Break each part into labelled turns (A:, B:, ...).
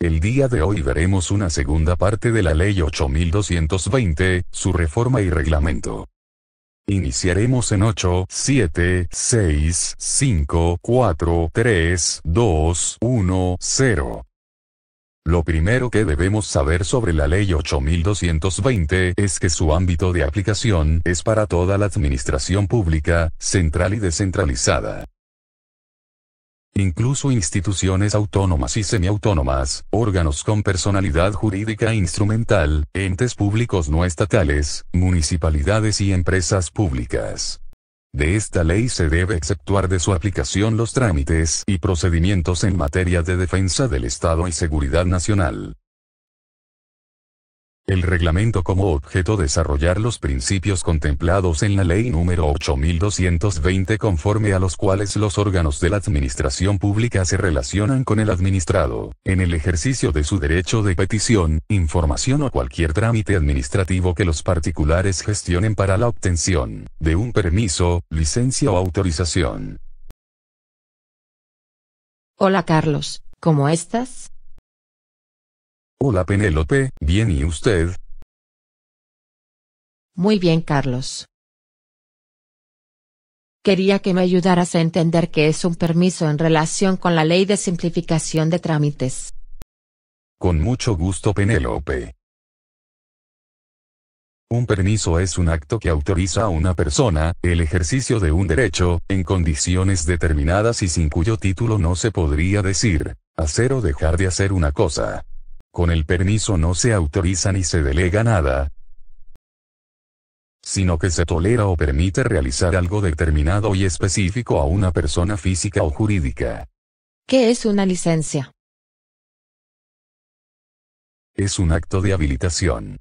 A: El día de hoy veremos una segunda parte de la Ley 8220, su reforma y reglamento. Iniciaremos en 8, 7, 6, 5, 4, 3, 2, 1, 0. Lo primero que debemos saber sobre la Ley 8220 es que su ámbito de aplicación es para toda la administración pública, central y descentralizada incluso instituciones autónomas y semiautónomas, órganos con personalidad jurídica e instrumental, entes públicos no estatales, municipalidades y empresas públicas. De esta ley se debe exceptuar de su aplicación los trámites y procedimientos en materia de defensa del Estado y seguridad nacional. El reglamento como objeto desarrollar los principios contemplados en la ley número 8220 conforme a los cuales los órganos de la administración pública se relacionan con el administrado, en el ejercicio de su derecho de petición, información o cualquier trámite administrativo que los particulares gestionen para la obtención de un permiso, licencia o autorización.
B: Hola Carlos, ¿cómo estás?
A: Hola Penélope, bien y usted.
B: Muy bien Carlos. Quería que me ayudaras a entender qué es un permiso en relación con la ley de simplificación de trámites.
A: Con mucho gusto Penélope. Un permiso es un acto que autoriza a una persona, el ejercicio de un derecho, en condiciones determinadas y sin cuyo título no se podría decir, hacer o dejar de hacer una cosa. Con el permiso no se autoriza ni se delega nada, sino que se tolera o permite realizar algo determinado y específico a una persona física o jurídica.
B: ¿Qué es una licencia?
A: Es un acto de habilitación.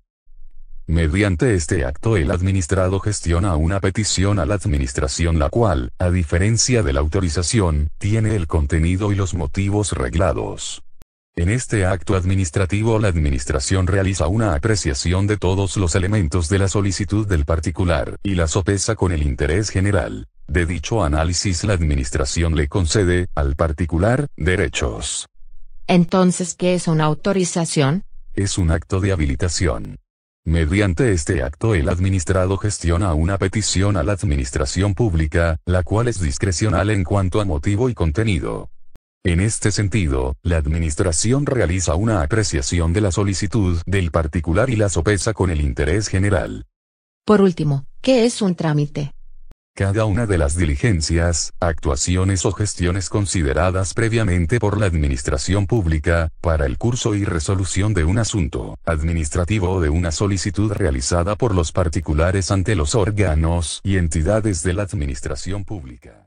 A: Mediante este acto el administrado gestiona una petición a la administración la cual, a diferencia de la autorización, tiene el contenido y los motivos reglados. En este acto administrativo la Administración realiza una apreciación de todos los elementos de la solicitud del particular, y la sopesa con el interés general. De dicho análisis la Administración le concede, al particular, derechos.
B: Entonces, ¿qué es una autorización?
A: Es un acto de habilitación. Mediante este acto el administrado gestiona una petición a la administración pública, la cual es discrecional en cuanto a motivo y contenido. En este sentido, la Administración realiza una apreciación de la solicitud del particular y la sopesa con el interés general.
B: Por último, ¿qué es un trámite?
A: Cada una de las diligencias, actuaciones o gestiones consideradas previamente por la Administración Pública, para el curso y resolución de un asunto administrativo o de una solicitud realizada por los particulares ante los órganos y entidades de la Administración Pública.